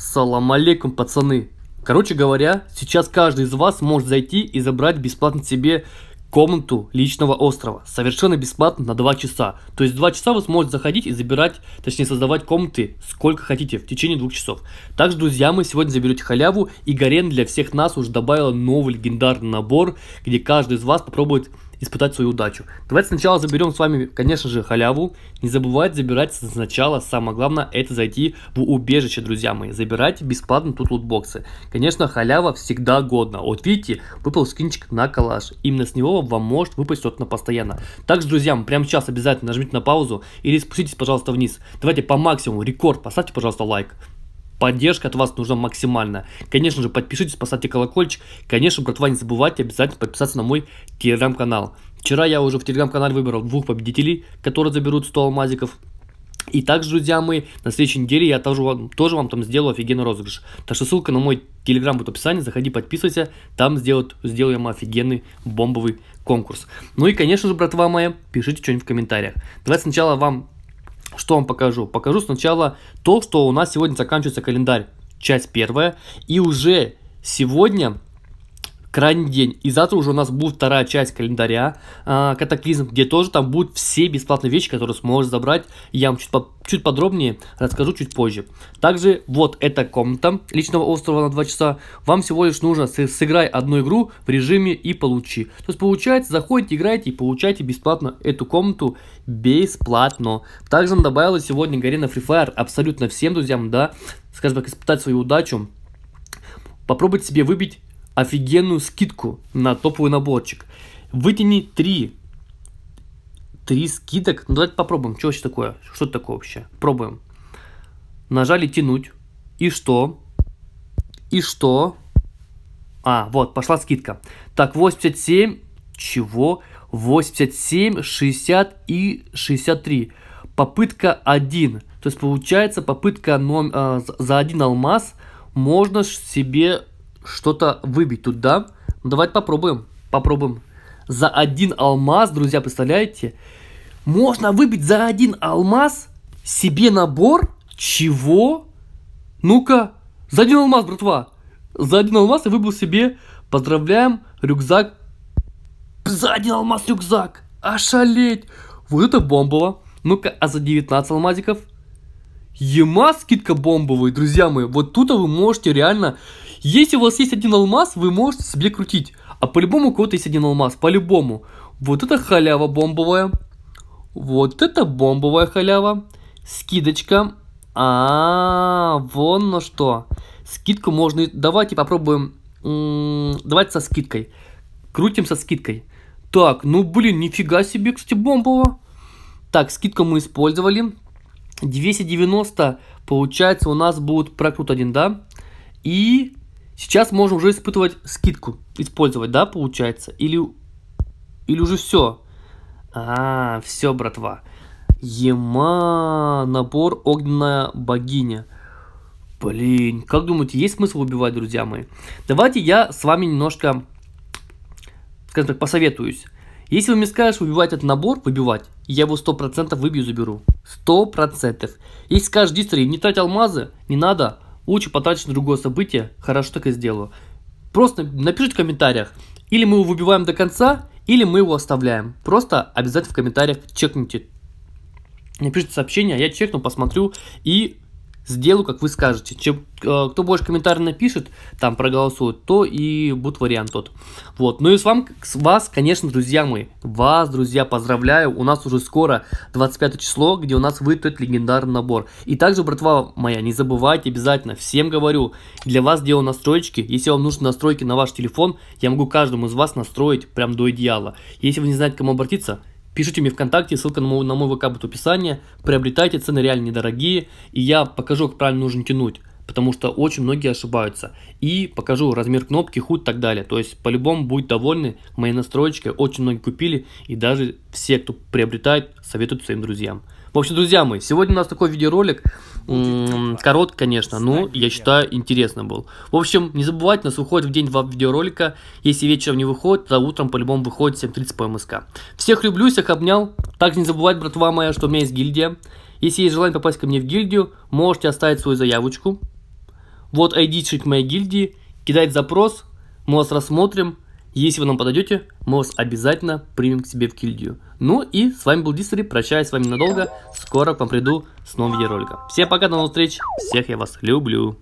Салам алейкум, пацаны. Короче говоря, сейчас каждый из вас может зайти и забрать бесплатно себе комнату личного острова. Совершенно бесплатно на 2 часа. То есть 2 часа вы сможете заходить и забирать, точнее создавать комнаты сколько хотите в течение 2 часов. Также, друзья, мы сегодня заберете халяву и Гарен для всех нас уже добавила новый легендарный набор, где каждый из вас попробует испытать свою удачу. Давайте сначала заберем с вами, конечно же, халяву. Не забывайте забирать сначала, самое главное, это зайти в убежище, друзья мои. Забирайте бесплатно тут лутбоксы. Конечно, халява всегда годна. Вот видите, выпал скинчик на коллаж. Именно с него вам может выпасть что-то на постоянно. Также, друзья, прямо сейчас обязательно нажмите на паузу или спуститесь, пожалуйста, вниз. Давайте по максимуму рекорд, поставьте, пожалуйста, лайк. Поддержка от вас нужна максимально. Конечно же, подпишитесь, поставьте колокольчик. Конечно, братва, не забывайте обязательно подписаться на мой телеграм-канал. Вчера я уже в телеграм-канале выбрал двух победителей, которые заберут 100 алмазиков. И также, друзья мои, на следующей неделе я тоже вам, тоже вам там сделаю офигенный розыгрыш. Так что ссылка на мой телеграм будет в описании, заходи, подписывайся, там сделают, сделаем офигенный бомбовый конкурс. Ну и, конечно же, братва моя, пишите что-нибудь в комментариях. Давайте сначала вам что вам покажу? Покажу сначала то, что у нас сегодня заканчивается календарь, часть первая. И уже сегодня крайний день. И завтра уже у нас будет вторая часть календаря э, Катаклизм, где тоже там будут все бесплатные вещи, которые сможешь забрать. Я вам чуть, по чуть подробнее расскажу чуть позже. Также вот эта комната личного острова на 2 часа. Вам всего лишь нужно сыграй одну игру в режиме и получи. То есть получается, заходите, играйте и получайте бесплатно эту комнату бесплатно. Также нам добавила сегодня Гарина Free Fire абсолютно всем друзьям, да, скажем так, испытать свою удачу попробуйте себе выбить офигенную скидку на топовый наборчик. Вытяни три. Три скидок. Ну, давайте попробуем. Что вообще такое? Что это такое вообще? Пробуем. Нажали тянуть. И что? И что? А, вот, пошла скидка. Так, 87. Чего? 87, 60 и 63. Попытка 1. То есть получается попытка номер, э, за один алмаз можно себе что-то выбить тут, да? Ну, давайте попробуем. Попробуем. За один алмаз, друзья, представляете? Можно выбить за один алмаз себе набор чего? Ну-ка, за один алмаз, братва. За один алмаз я выбил себе, поздравляем, рюкзак. За один алмаз рюкзак. Ошалеть. Вот это бомбово. Ну-ка, а за 19 алмазиков? Ема скидка бомбовая, друзья мои. Вот тут вы можете реально если у вас есть один алмаз, вы можете себе крутить. А по-любому у кого-то есть один алмаз, по-любому. Вот это халява бомбовая. Вот это бомбовая халява. Скидочка. А, -а, -а вон на что. Скидку можно... Давайте попробуем... М -м, давайте со скидкой. Крутим со скидкой. Так, ну блин, нифига себе, кстати, бомбово. Так, скидку мы использовали. 290, получается, у нас будет прокрут один, да? И Сейчас можем уже испытывать скидку, использовать, да, получается? Или, или уже все? А, все, братва. Ема, набор огненная богиня. Блин, как думаете, есть смысл убивать, друзья мои? Давайте я с вами немножко, скажем так, посоветуюсь. Если вы мне скажете выбивать этот набор, выбивать, я его сто процентов выбью, заберу. сто процентов. Если скажешь, Дистри, не трать алмазы, не надо, лучше потрачусь на другое событие, хорошо так и сделаю. Просто напишите в комментариях, или мы его выбиваем до конца, или мы его оставляем. Просто обязательно в комментариях чекните. Напишите сообщение, а я чекну, посмотрю и сделаю, как вы скажете. Чем, э, кто больше комментариев напишет, там проголосует, то и будет вариант тот. Вот. Ну и с, вам, с вас, конечно, друзья мои, вас, друзья, поздравляю. У нас уже скоро 25 число, где у нас выйдет легендарный набор. И также, братва моя, не забывайте обязательно, всем говорю, для вас делаю настройки. Если вам нужны настройки на ваш телефон, я могу каждому из вас настроить прям до идеала. Если вы не знаете, к кому обратиться, Пишите мне ВКонтакте, ссылка на мой, на мой ВК будет в описании. Приобретайте, цены реально недорогие. И я покажу, как правильно нужно тянуть потому что очень многие ошибаются. И покажу размер кнопки, худ и так далее. То есть по-любому будут довольны моей настройкой. очень многие купили и даже все, кто приобретает, советуют своим друзьям. В общем, друзья мои, сегодня у нас такой видеоролик, корот, конечно, но я считаю интересно был. В общем, не забывайте, нас выходит в день два видеоролика, если вечером не выходит, то утром по-любому выходит 7.30 по МСК. Всех люблю, всех обнял, также не забывайте, братва моя, что у меня есть гильдия. Если есть желание попасть ко мне в гильдию, можете оставить свою заявочку, вот ID айдишек моей гильдии, кидать запрос, мы вас рассмотрим, если вы нам подойдете, мы вас обязательно примем к себе в гильдию. Ну и с вами был Диссери, прощаюсь с вами надолго, скоро к вам приду с новым видеороликом. Всем пока, до новых встреч, всех я вас люблю.